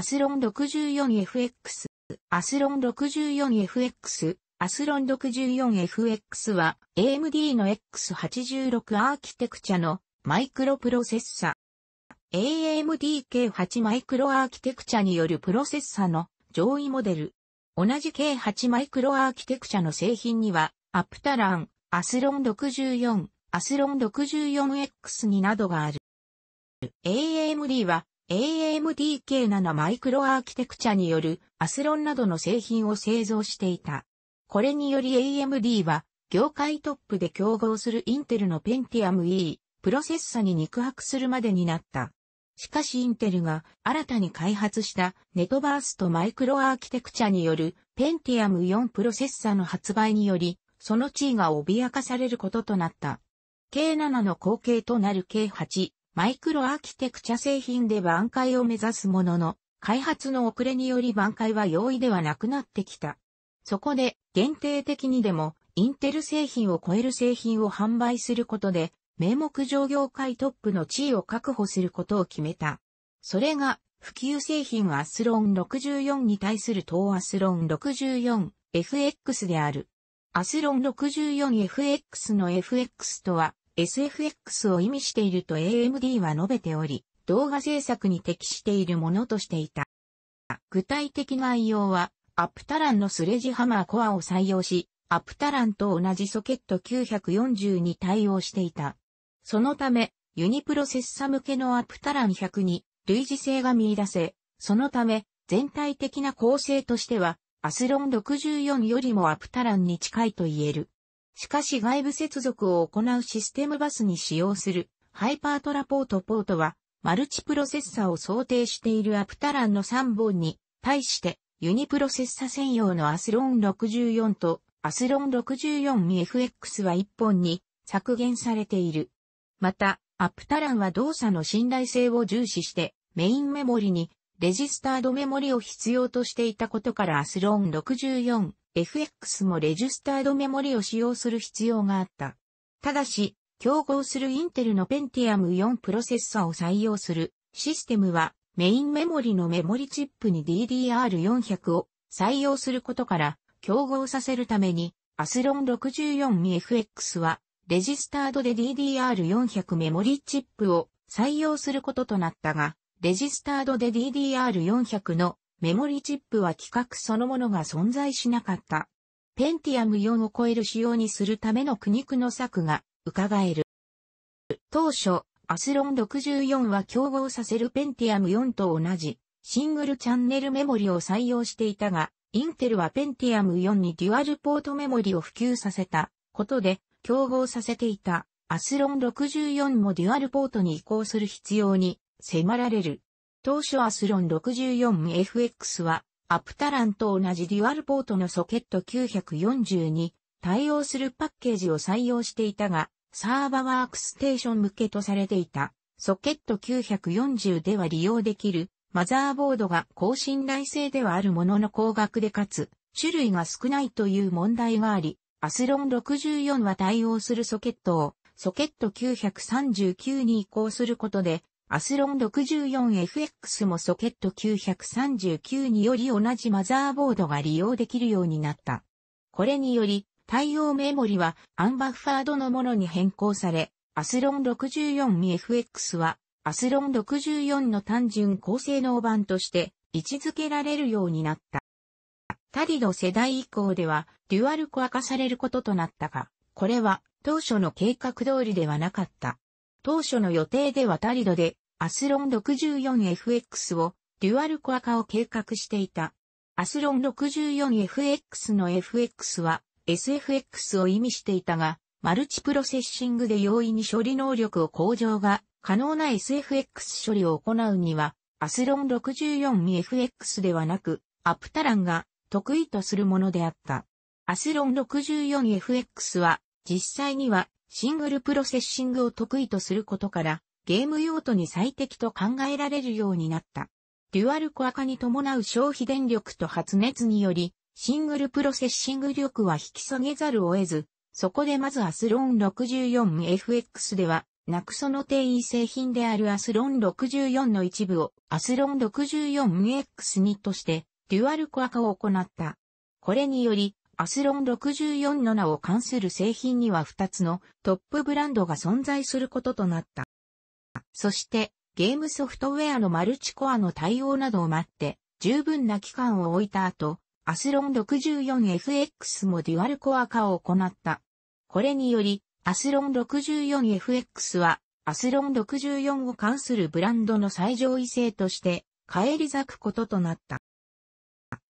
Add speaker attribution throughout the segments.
Speaker 1: アスロン 64FX、アスロン 64FX、アスロン 64FX は AMD の X86 アーキテクチャのマイクロプロセッサ。AMDK8 マイクロアーキテクチャによるプロセッサの上位モデル。同じ K8 マイクロアーキテクチャの製品には、アプタラン、アスロン64、アスロン 64X になどがある。AMD は AMDK7 マイクロアーキテクチャによるアスロンなどの製品を製造していた。これにより AMD は業界トップで競合するインテルの Pentium E プロセッサに肉薄するまでになった。しかしインテルが新たに開発したネトバースとマイクロアーキテクチャによる Pentium 4プロセッサの発売によりその地位が脅かされることとなった。K7 の後継となる K8 マイクロアーキテクチャ製品で挽回を目指すものの、開発の遅れにより挽回は容易ではなくなってきた。そこで、限定的にでも、インテル製品を超える製品を販売することで、名目上業界トップの地位を確保することを決めた。それが、普及製品アスロン64に対する東アスロン 64FX である。アスロン 64FX の FX とは、SFX を意味していると AMD は述べており、動画制作に適しているものとしていた。具体的内容は、アプタランのスレジハマーコアを採用し、アプタランと同じソケット940に対応していた。そのため、ユニプロセッサ向けのアプタラン100に類似性が見出せ、そのため、全体的な構成としては、アスロン64よりもアプタランに近いと言える。しかし外部接続を行うシステムバスに使用するハイパートラポートポートはマルチプロセッサを想定しているアプタランの3本に対してユニプロセッサ専用のアスロン64とアスロン 64MFX は1本に削減されている。また、アプタランは動作の信頼性を重視してメインメモリにレジスタードメモリを必要としていたことからアスロン64 FX もレジスタードメモリを使用する必要があった。ただし、競合するインテルのペンティアム4プロセッサーを採用するシステムはメインメモリのメモリチップに DDR400 を採用することから競合させるためにアスロン 64MFX はレジスタードで DDR400 メモリチップを採用することとなったが、レジスタードで DDR400 のメモリチップは規格そのものが存在しなかった。ペンティアム4を超える仕様にするための苦肉の策が伺える。当初、アスロン64は競合させるペンティアム4と同じシングルチャンネルメモリを採用していたが、インテルはペンティアム4にデュアルポートメモリを普及させたことで競合させていたアスロン64もデュアルポートに移行する必要に迫られる。当初アスロン 64FX は、アプタランと同じデュアルポートのソケット940に対応するパッケージを採用していたが、サーバワークステーション向けとされていたソケット940では利用できるマザーボードが高信頼性ではあるものの高額でかつ種類が少ないという問題があり、アスロン64は対応するソケットをソケット939に移行することでアスロン 64FX もソケット939により同じマザーボードが利用できるようになった。これにより、対応メモリはアンバッファードのものに変更され、アスロン 64FX はアスロン64の単純高性能版として位置づけられるようになった。タリド世代以降ではデュアルコア化されることとなったが、これは当初の計画通りではなかった。当初の予定ではタリドでアスロン 64FX をデュアルコア化を計画していた。アスロン 64FX の FX は SFX を意味していたが、マルチプロセッシングで容易に処理能力を向上が可能な SFX 処理を行うには、アスロン 64FX ではなく、アプタランが得意とするものであった。アスロン 64FX は実際にはシングルプロセッシングを得意とすることから、ゲーム用途に最適と考えられるようになった。デュアルコア化に伴う消費電力と発熱により、シングルプロセッシング力は引き下げざるを得ず、そこでまずアスロン 64FX では、ナクソの定位製品であるアスロン64の一部をアスロン 64X2 としてデュアルコア化を行った。これによりアスロン64の名を関する製品には2つのトップブランドが存在することとなった。そして、ゲームソフトウェアのマルチコアの対応などを待って、十分な期間を置いた後、アスロン 64FX もデュアルコア化を行った。これにより、アスロン 64FX は、アスロン64を関するブランドの最上位性として、返り咲くこととなった。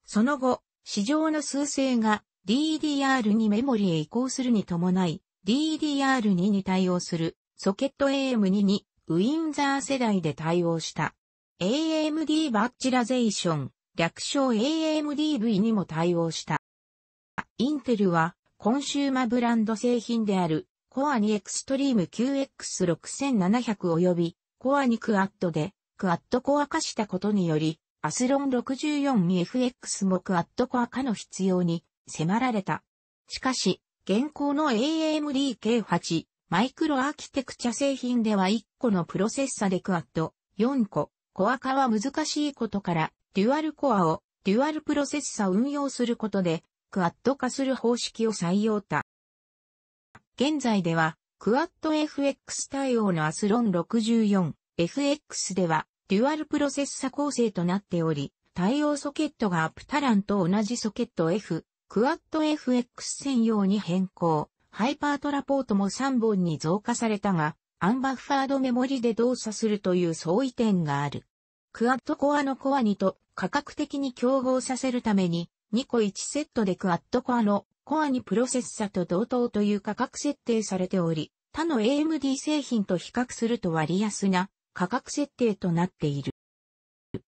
Speaker 1: その後、市場の数勢が DDR2 メモリへ移行するに伴い、DDR2 に対応するソケット AM2 にウィンザー世代で対応した。AMD バッチラゼーション、略称 AMDV にも対応した。インテルはコンシューマブランド製品であるコアにエクストリーム QX6700 及びコアにクアットでクアッドコア化したことにより、アスロン 64MFX もクアッドコア化の必要に迫られた。しかし、現行の AMD-K8 マイクロアーキテクチャ製品では1個のプロセッサでクアッド4個、コア化は難しいことから、デュアルコアを、デュアルプロセッサ運用することで、クアッド化する方式を採用た。現在では、クアッド FX 対応のアスロン 64FX では、デュアルプロセッサ構成となっており、対応ソケットがアプタランと同じソケット F、クワッド FX 専用に変更。ハイパートラポートも3本に増加されたが、アンバッファードメモリで動作するという相違点がある。クアッドコアのコア2と価格的に競合させるために、2個1セットでクアッドコアのコア2プロセッサと同等という価格設定されており、他の AMD 製品と比較すると割安な価格設定となっている。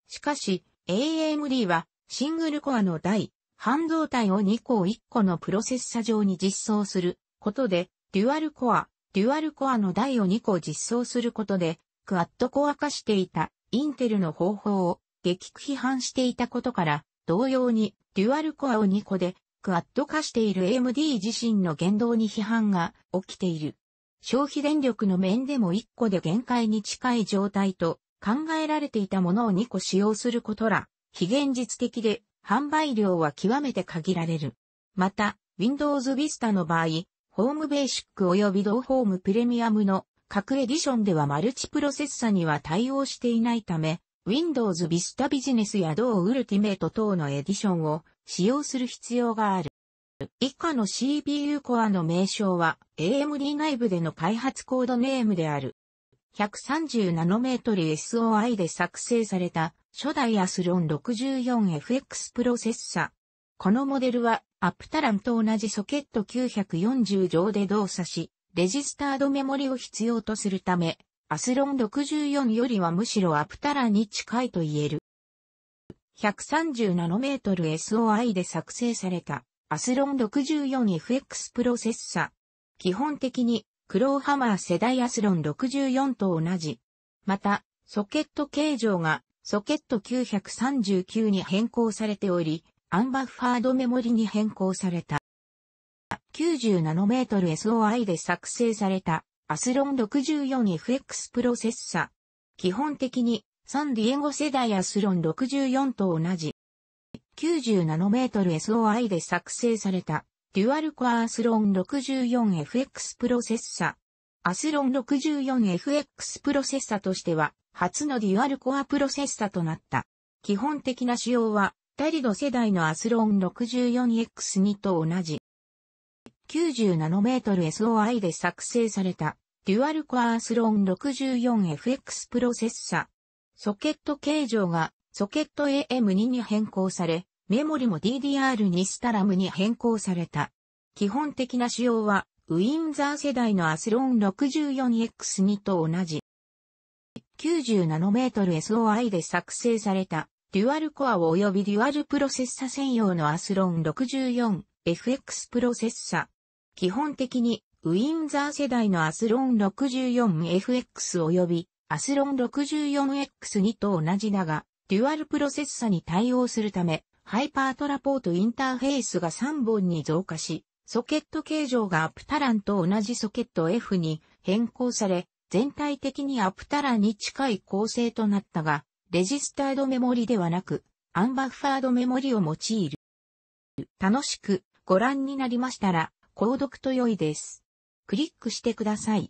Speaker 1: しかし、AMD はシングルコアの第半導体を2個を1個のプロセッサ上に実装することで、デュアルコア、デュアルコアの台を2個実装することで、クアッドコア化していたインテルの方法を激批判していたことから、同様にデュアルコアを2個でクアッド化している AMD 自身の言動に批判が起きている。消費電力の面でも1個で限界に近い状態と考えられていたものを2個使用することら、非現実的で販売量は極めて限られる。また、Windows Vista の場合、ホームベーシック及び同ホームプレミアムの各エディションではマルチプロセッサには対応していないため、Windows Vista ビジネスや同ウルティメイト等のエディションを使用する必要がある。以下の CPU コアの名称は AMD 内部での開発コードネームである。1 3 0トル SOI で作成された初代アスロン 64FX プロセッサ。このモデルはアプタランと同じソケット940乗で動作し、レジスタードメモリを必要とするため、アスロン64よりはむしろアプタランに近いと言える。130ナノメートル SOI で作成されたアスロン 64FX プロセッサ。基本的にクローハマー世代アスロン64と同じ。また、ソケット形状がソケット939に変更されており、アンバッファードメモリに変更された。9 0トル s o i で作成されたアスロン 64FX プロセッサ。基本的にサンディエゴ世代アスロン64と同じ。9 0トル s o i で作成されたデュアルコアアスロン 64FX プロセッサ。アスロン 64FX プロセッサとしては初のデュアルコアプロセッサとなった。基本的な仕様は、タリド世代のアスロン 64X2 と同じ。9 0トル SOI で作成された、デュアルコアアスロン 64FX プロセッサ。ソケット形状が、ソケット AM2 に変更され、メモリも DDR2 スタラムに変更された。基本的な仕様は、ウィンザー世代のアスロン 64X2 と同じ。9 0トル SOI で作成された、デュアルコア及びデュアルプロセッサ専用のアスロン 64FX プロセッサ。基本的に、ウィンザー世代のアスロン 64FX 及びアスロン 64X2 と同じだが、デュアルプロセッサに対応するため、ハイパートラポートインターフェースが3本に増加し、ソケット形状がアプタランと同じソケット F に変更され、全体的にアプタラに近い構成となったが、レジスタードメモリではなく、アンバッファードメモリを用いる。楽しくご覧になりましたら、購読と良いです。クリックしてください。